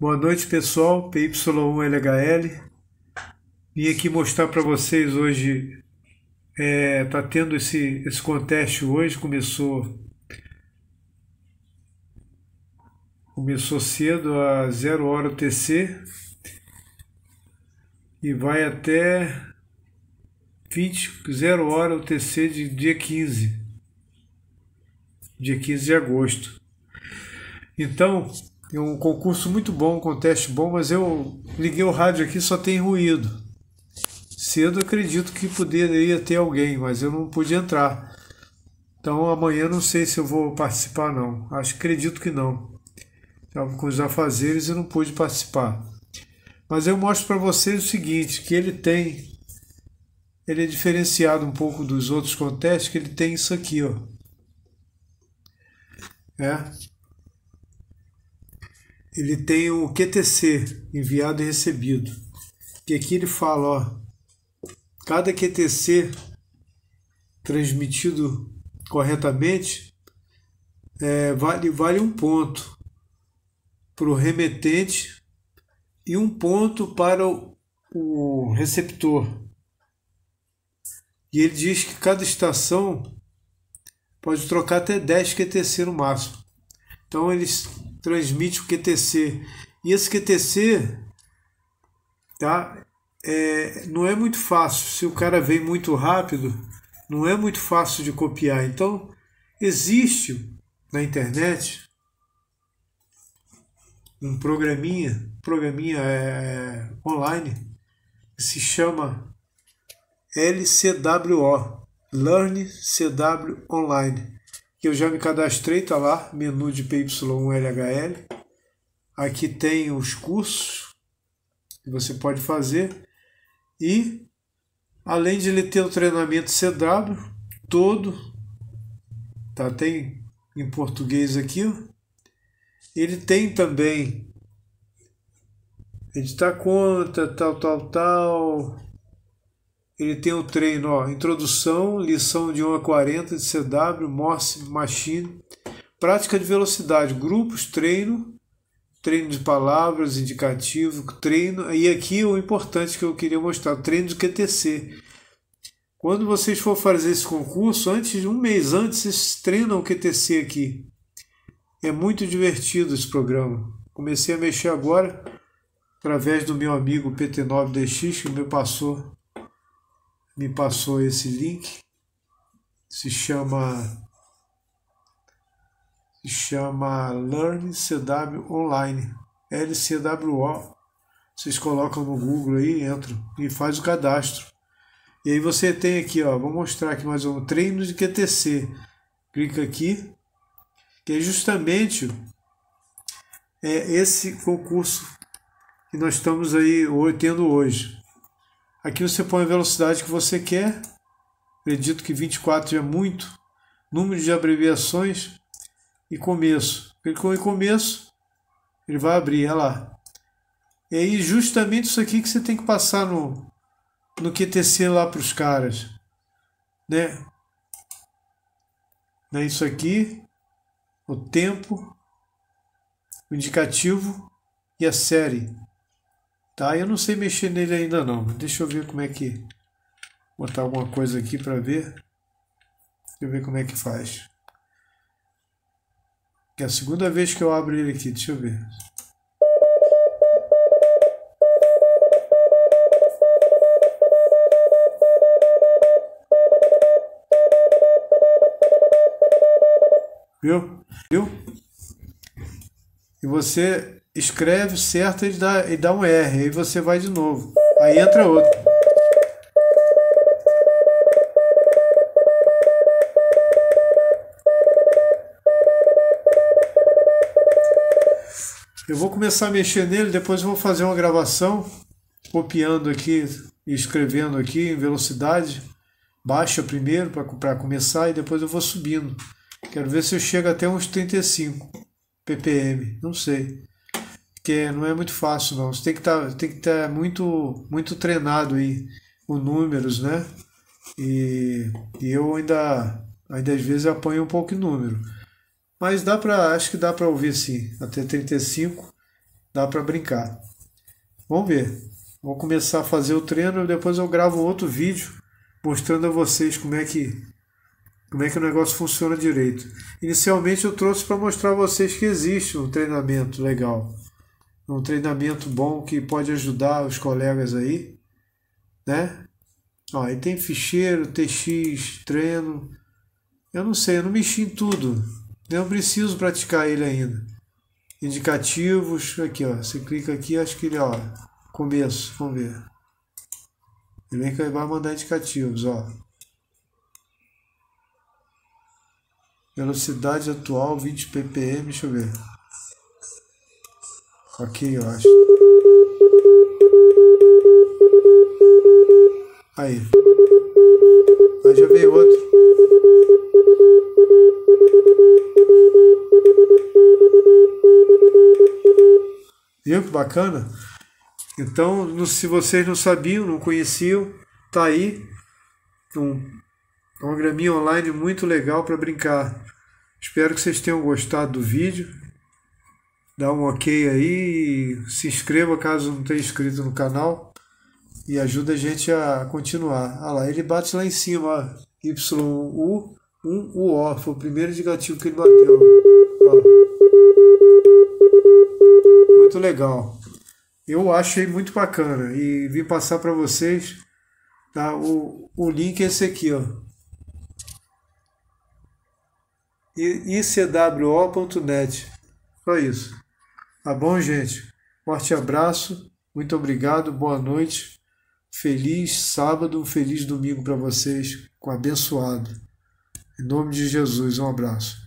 Boa noite pessoal, PY1LHL. Vim aqui mostrar para vocês hoje, é, tá tendo esse, esse contest hoje, começou começou cedo, a 0 hora UTC, e vai até 20, 0 hora UTC de dia 15, dia 15 de agosto. Então, tem um concurso muito bom, um conteste bom, mas eu liguei o rádio aqui só tem ruído. Cedo acredito que poderia ter alguém, mas eu não pude entrar. Então amanhã não sei se eu vou participar não. Acho acredito que não. Estava com os afazeres e não pude participar. Mas eu mostro para vocês o seguinte, que ele tem ele é diferenciado um pouco dos outros contestes, que ele tem isso aqui, ó. É? ele tem o QTC, enviado e recebido. Que aqui ele fala, ó, cada QTC transmitido corretamente é, vale, vale um ponto para o remetente e um ponto para o, o receptor. E ele diz que cada estação pode trocar até 10 QTC no máximo. Então eles transmite o QTC. E esse QTC tá, é, não é muito fácil. Se o cara vem muito rápido, não é muito fácil de copiar. Então, existe na internet um programinha, programinha é, online, que se chama LCWO, Learn CW Online que eu já me cadastrei, tá lá, menu de PYLHL. Aqui tem os cursos que você pode fazer e além de ele ter o treinamento CW todo, tá? Tem em português aqui. Ele tem também editar conta, tal, tal, tal, ele tem o treino, ó, introdução, lição de 1 a 40 de CW, Morse Machine, prática de velocidade, grupos, treino, treino de palavras, indicativo, treino. E aqui o importante que eu queria mostrar, treino de QTC. Quando vocês for fazer esse concurso, antes um mês antes, vocês treinam o QTC aqui. É muito divertido esse programa. Comecei a mexer agora através do meu amigo PT9DX que me passou me passou esse link. Se chama se chama Learn CW Online, LCWO. Vocês colocam no Google aí, entram e faz o cadastro. E aí você tem aqui, ó, vou mostrar aqui mais um treino de QTC. Clica aqui, que é justamente é esse concurso que nós estamos aí tendo hoje. Aqui você põe a velocidade que você quer. Acredito que 24 é muito. Número de abreviações e começo. Clicou em começo, ele vai abrir, olha lá. E é aí justamente isso aqui que você tem que passar no, no QTC lá para os caras. Né? né? Isso aqui, o tempo, o indicativo e a série. Tá, eu não sei mexer nele ainda não. Deixa eu ver como é que... Vou botar alguma coisa aqui para ver. Deixa eu ver como é que faz. É a segunda vez que eu abro ele aqui. Deixa eu ver. Viu? Viu? E você escreve certo e dá, e dá um R, aí você vai de novo. Aí entra outro. Eu vou começar a mexer nele, depois vou fazer uma gravação, copiando aqui e escrevendo aqui em velocidade. Baixa primeiro para começar e depois eu vou subindo. Quero ver se eu chego até uns 35 ppm, não sei porque não é muito fácil não. Você tem que tá, estar tá muito, muito treinado aí com números, né? E, e, eu ainda, ainda às vezes apanho um pouco em número. Mas dá para, acho que dá para ouvir sim, até 35 dá para brincar. Vamos ver. Vou começar a fazer o treino, e depois eu gravo outro vídeo mostrando a vocês como é que como é que o negócio funciona direito. Inicialmente eu trouxe para mostrar a vocês que existe um treinamento legal um treinamento bom que pode ajudar os colegas aí, né? Ó, aí tem ficheiro, TX, treino. Eu não sei, eu não mexi em tudo. Eu preciso praticar ele ainda. Indicativos, aqui ó, você clica aqui, acho que ele ó, começo, vamos ver. Ele vem que vai mandar indicativos, ó. Velocidade atual 20 ppm, deixa eu ver aqui, eu acho. Aí. Aí já veio outro. Viu que bacana? Então, se vocês não sabiam, não conheciam, tá aí um, um graminha online muito legal para brincar. Espero que vocês tenham gostado do vídeo dá um ok aí, se inscreva caso não tenha inscrito no canal e ajuda a gente a continuar. Olha ah lá, ele bate lá em cima, YU, 1 UO, foi o primeiro indicativo que ele bateu. Ó. Muito legal. Eu achei muito bacana e vim passar para vocês tá? o, o link é esse aqui, ó. icwo.net. Só isso. Tá bom, gente? Forte abraço, muito obrigado, boa noite. Feliz sábado, um feliz domingo para vocês, com abençoado. Em nome de Jesus, um abraço.